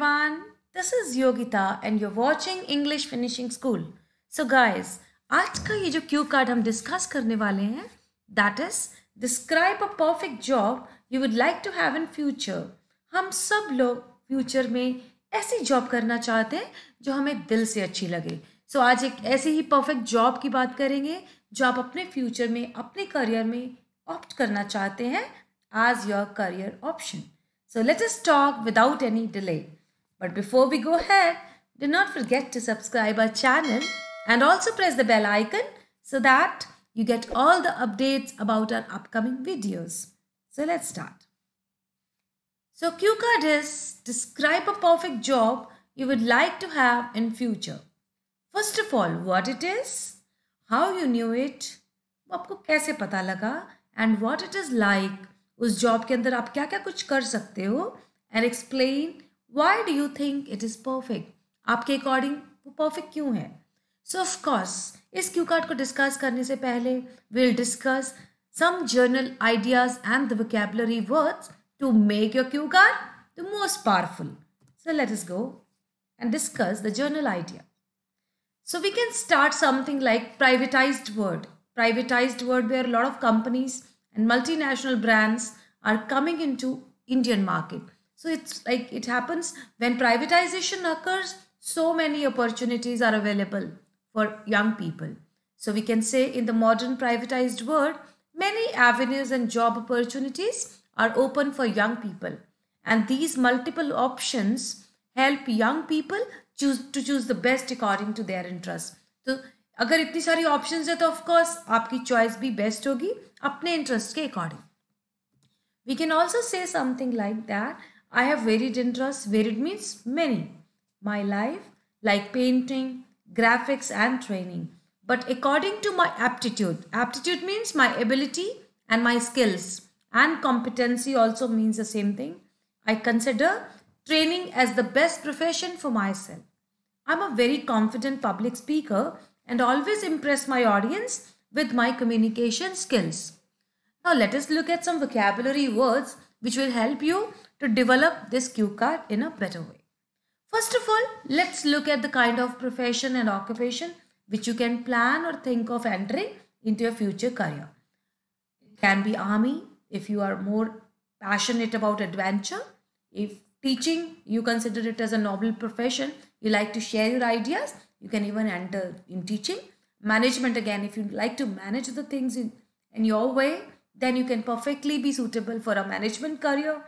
everyone. This is Yogita and you're watching English Finishing School. So guys, आज का ये जो क्यू कार्ड हम डिस्कस करने वाले हैं that is describe a perfect job you would like to have in future हम सब लोग फ्यूचर में ऐसी जॉब करना चाहते हैं जो हमें दिल से अच्छी लगे सो so, आज एक ऐसी ही परफेक्ट जॉब की बात करेंगे जो आप अपने फ्यूचर में अपने करियर में ऑप्ट करना चाहते हैं as your career option so let's talk without any delay But before we go ahead, do not forget to subscribe our channel and also press the bell icon so that you get all the updates about our upcoming videos. So let's start. So cue card is describe a perfect job you would like to have in future. First of all, what it is, how you knew it, आपको कैसे पता लगा and what it is like, उस job के अंदर आप क्या क्या कुछ कर सकते हो and explain. Why do you think it is perfect आपके अकॉर्डिंग वो परफेक्ट क्यों है सो ऑफ कोर्स इस क्यू कार्ड को डिस्कस करने से पहले will discuss some general ideas and the vocabulary words to make your cue card the most powerful so let's go and discuss the journal idea. So we can start something like privatized word. Privatized word where a lot of companies and multinational brands are coming into Indian market. So it's like it happens when privatization occurs, so many opportunities are available for young people. So we can say in the modern privatized world, many avenues and job opportunities are open for young people. And these multiple options help young people choose to choose the best according to their interest. So, अगर इतनी सारी options है तो of course आपकी choice भी best होगी अपने interest के according we can also say something like I have varied interests. Varied means many. My life, like painting, graphics, and training. But according to my aptitude, aptitude means my ability and my skills, and competency also means the same thing. I consider training as the best profession for myself. I'm a very confident public speaker and always impress my audience with my communication skills. Now, let us look at some vocabulary words which will help you to develop this cue card in a better way. First of all, let's look at the kind of profession and occupation which you can plan or think of entering into your future career. It can be army if you are more passionate about adventure. If teaching, you consider it as a noble profession, you like to share your ideas, you can even enter in teaching. Management again, if you like to manage the things in, in your way, then you can perfectly be suitable for a management career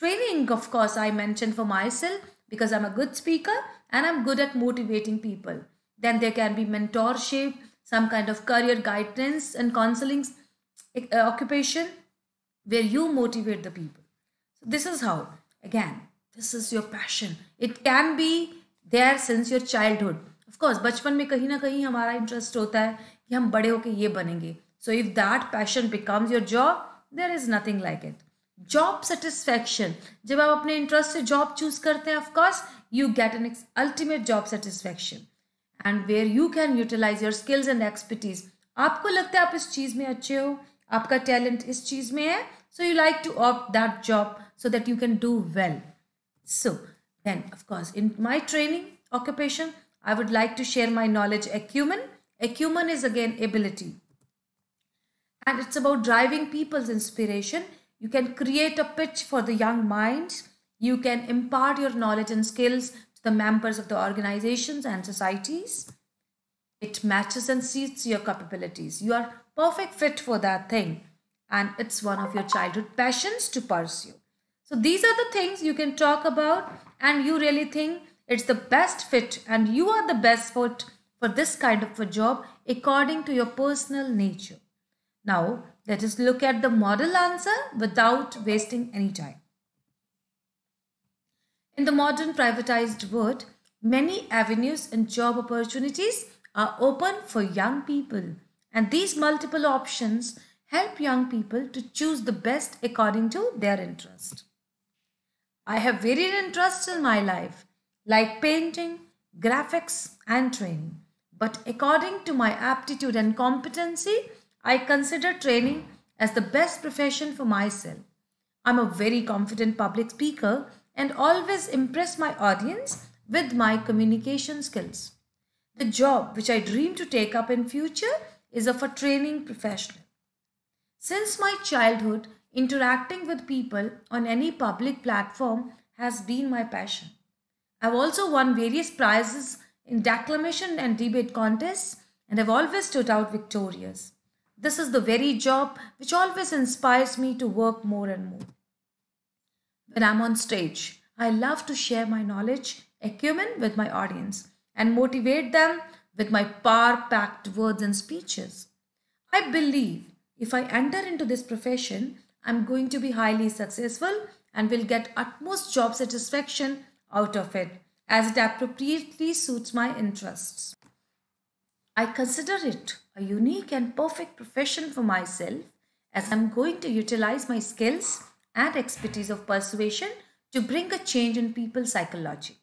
Training, of course, I mentioned for myself because I'm a good speaker and I'm good at motivating people. Then there can be mentorship, some kind of career guidance and counseling eh, occupation where you motivate the people. So this is how, again, this is your passion. It can be there since your childhood. Of course, bachpan में कहीं na कहीं हमारा interest होता है कि हम बड़े होके ये बनेंगे so if that passion becomes your job there job satisfaction जब आप अपने इंटरेस्ट से जॉब चूज करते हैं of course you get an ultimate job satisfaction and where you can utilise your skills and expertise आपको लगता है आप इस चीज़ में अच्छे हो आपका टैलेंट इस चीज़ में है so you like to opt that job so that you can do well so then of course in my training occupation I would like to share my knowledge acumen acumen is again ability and it's about driving people's inspiration You can create a pitch for the young minds. You can impart your knowledge and skills to the members of the organizations and societies. It matches and suits your capabilities. You are perfect fit for that thing and it's one of your childhood passions to pursue. So these are the things you can talk about and you really think it's the best fit and you are the best fit for this kind of a job according to your personal nature. Now, let us look at the model answer without wasting any time. In the modern privatized world, many avenues and job opportunities are open for young people and these multiple options help young people to choose the best according to their interest. I have varied interests in my life like painting, graphics and training but according to my aptitude and competency, I consider training as the best profession for myself. I'm a very confident public speaker and always impress my audience with my communication skills. The job which I dream to take up in future is of a training professional. Since my childhood, interacting with people on any public platform has been my passion. I've also won various prizes in declamation and debate contests and have always stood out victorious. This is the very job which always inspires me to work more and more. When I'm on stage, I love to share my knowledge, acumen with my audience and motivate them with my power packed words and speeches. I believe if I enter into this profession, I'm going to be highly successful and will get utmost job satisfaction out of it as it appropriately suits my interests. I consider it a unique and perfect profession for myself as I'm going to utilize my skills and expertise of persuasion to bring a change in people's psychology.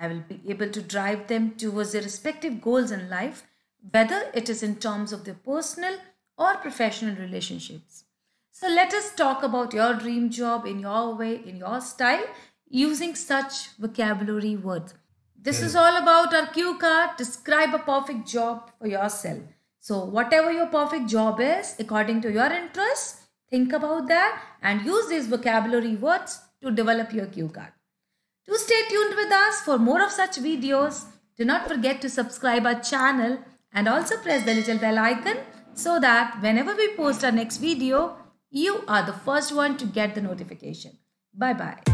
I will be able to drive them towards their respective goals in life, whether it is in terms of their personal or professional relationships. So, let us talk about your dream job in your way, in your style, using such vocabulary words. This is all about our cue card. Describe a perfect job for yourself. So, whatever your perfect job is, according to your interests, think about that and use these vocabulary words to develop your cue card. Do stay tuned with us for more of such videos. Do not forget to subscribe our channel and also press the little bell icon so that whenever we post our next video, you are the first one to get the notification. Bye bye.